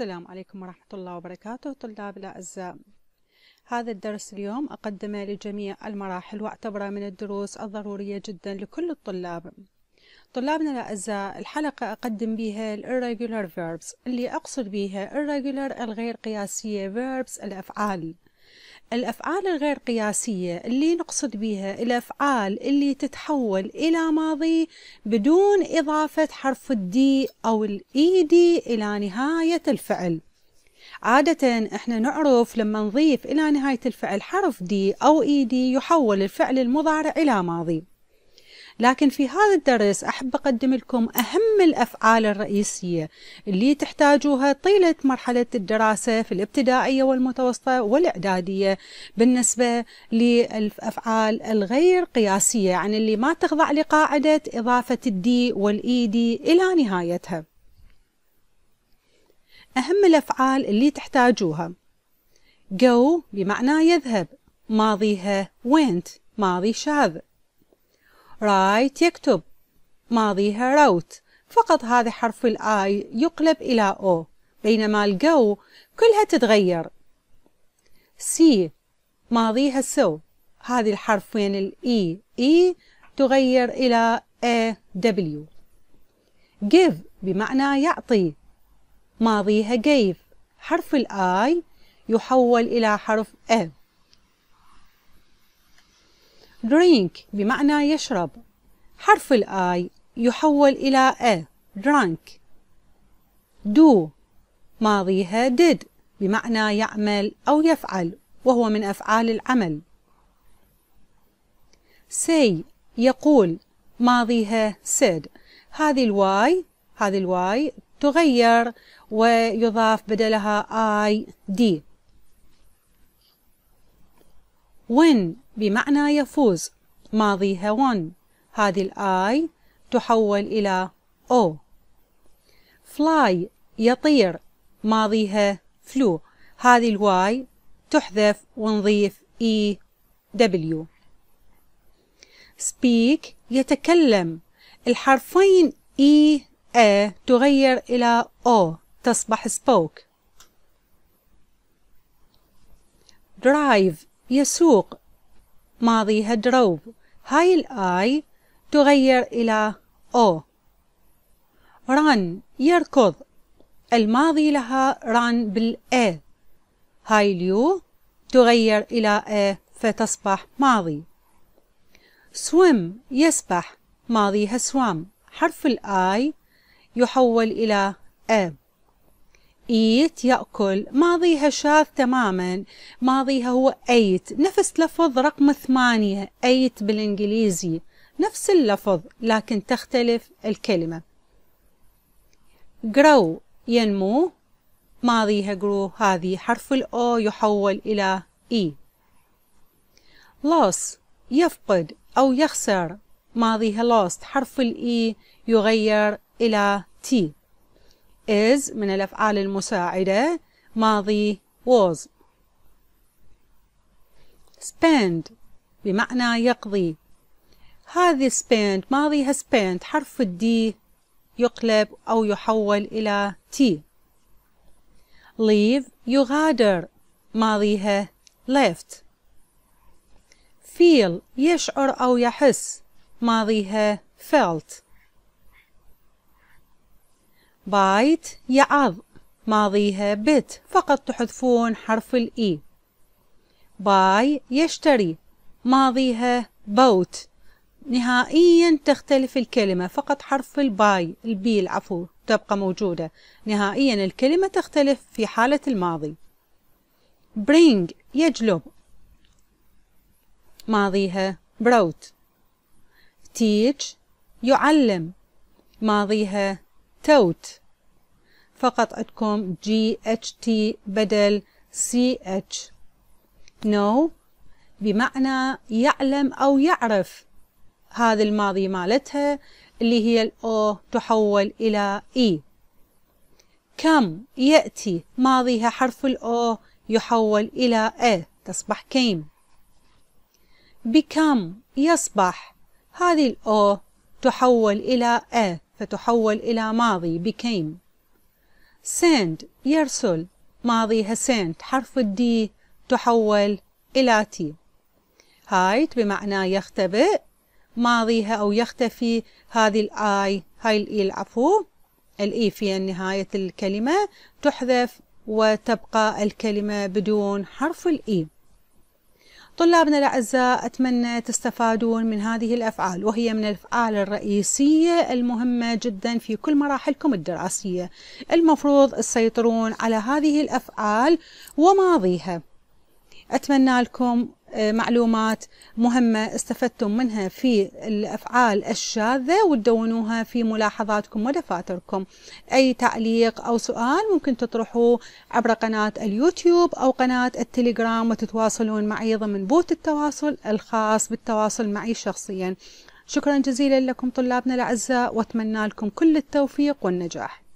السلام عليكم ورحمة الله وبركاته طلاب الأعزاء هذا الدرس اليوم أقدمه لجميع المراحل وأعتبره من الدروس الضرورية جدا لكل الطلاب طلابنا الأعزاء الحلقة أقدم بها ال irregular verbs اللي أقصد بها irregular الغير قياسية verbs الأفعال الأفعال الغير قياسية اللي نقصد بها الأفعال اللي تتحول إلى ماضي بدون إضافة حرف الدي أو الإي دي e إلى نهاية الفعل عادة احنا نعرف لما نضيف إلى نهاية الفعل حرف دي أو إي e دي يحول الفعل المضارع إلى ماضي لكن في هذا الدرس أحب أقدم لكم أهم الأفعال الرئيسية اللي تحتاجوها طيلة مرحلة الدراسة في الابتدائية والمتوسطة والإعدادية بالنسبة للأفعال الغير قياسية يعني اللي ما تخضع لقاعدة إضافة الدي والإي دي e إلى نهايتها أهم الأفعال اللي تحتاجوها go بمعنى يذهب ماضيها went ماضي شاذ رايت يكتب ماضيها روت فقط هذا حرف الآي يقلب إلى أو بينما الجو كلها تتغير سي ماضيها سو هذه الحرفين الإي إي e? e تغير إلى A W give بمعنى يعطي ماضيها gave حرف الآي يحول إلى حرف F drink بمعنى يشرب حرف الآي يحول إلى a drunk do ماضيها did بمعنى يعمل أو يفعل وهو من أفعال العمل say يقول ماضيها said هذه الواي هذه الواي تغير ويضاف بدلها I D win بمعنى يفوز ماضيها won هذه الآي تحول إلى O fly يطير ماضيها flew هذه الواي تحذف ونضيف E W speak يتكلم الحرفين E A تغير إلى O تصبح spoke drive يسوق ماضيها دروب هاي الآي تغير إلى أو ران يركض الماضي لها ران بالأ هاي اليو تغير إلى أ فتصبح ماضي سويم يسبح ماضيها سوام حرف الآي يحول إلى أ ايت ياكل ماضيها شاذ تماما ماضيها هو ايت نفس لفظ رقم ثمانية ايت بالانجليزي نفس اللفظ لكن تختلف الكلمة grow ينمو ماضيها grow هذه حرف الاو يحول الى اي e. loss يفقد او يخسر ماضيها lost حرف الاي e يغير الى تي is من الأفعال المساعدة ماضي was spend بمعنى يقضي هذه spend ماضيها spend حرف الدي يقلب أو يحول إلى T leave يغادر ماضيها left feel يشعر أو يحس ماضيها felt بايت يعض ماضيها بت فقط تحذفون حرف الإي e. باي يشتري ماضيها بوت نهائيا تختلف الكلمة فقط حرف الباي البي العفو تبقى موجودة نهائيا الكلمة تختلف في حالة الماضي bring يجلب ماضيها brought teach يعلم ماضيها توت فقط عندكم جي اتش تي بدل سي اتش نو بمعنى يعلم أو يعرف هذا الماضي مالتها اللي هي الأو تحول إلى إي e. كم يأتي ماضيها حرف الأو يحول إلى أ تصبح كيم بكم يصبح هذه الأو تحول إلى أ فتحول إلى ماضي became send يرسل ماضيها sent حرف الدي تحول إلى تي هايت بمعنى يختبئ ماضيها أو يختفي هذه الآي هاي الإي e، العفو الإي e في نهاية الكلمة تحذف وتبقى الكلمة بدون حرف الإي e. طلابنا الأعزاء أتمنى تستفادون من هذه الأفعال وهي من الأفعال الرئيسية المهمة جدا في كل مراحلكم الدراسية المفروض تسيطرون على هذه الأفعال وماضيها أتمنى لكم آه، معلومات مهمة استفدتم منها في الأفعال الشاذة وتدونوها في ملاحظاتكم ودفاتركم أي تعليق أو سؤال ممكن تطرحوه عبر قناة اليوتيوب أو قناة التليجرام وتتواصلون معي ضمن بوت التواصل الخاص بالتواصل معي شخصيا شكرا جزيلا لكم طلابنا الأعزاء وأتمنى لكم كل التوفيق والنجاح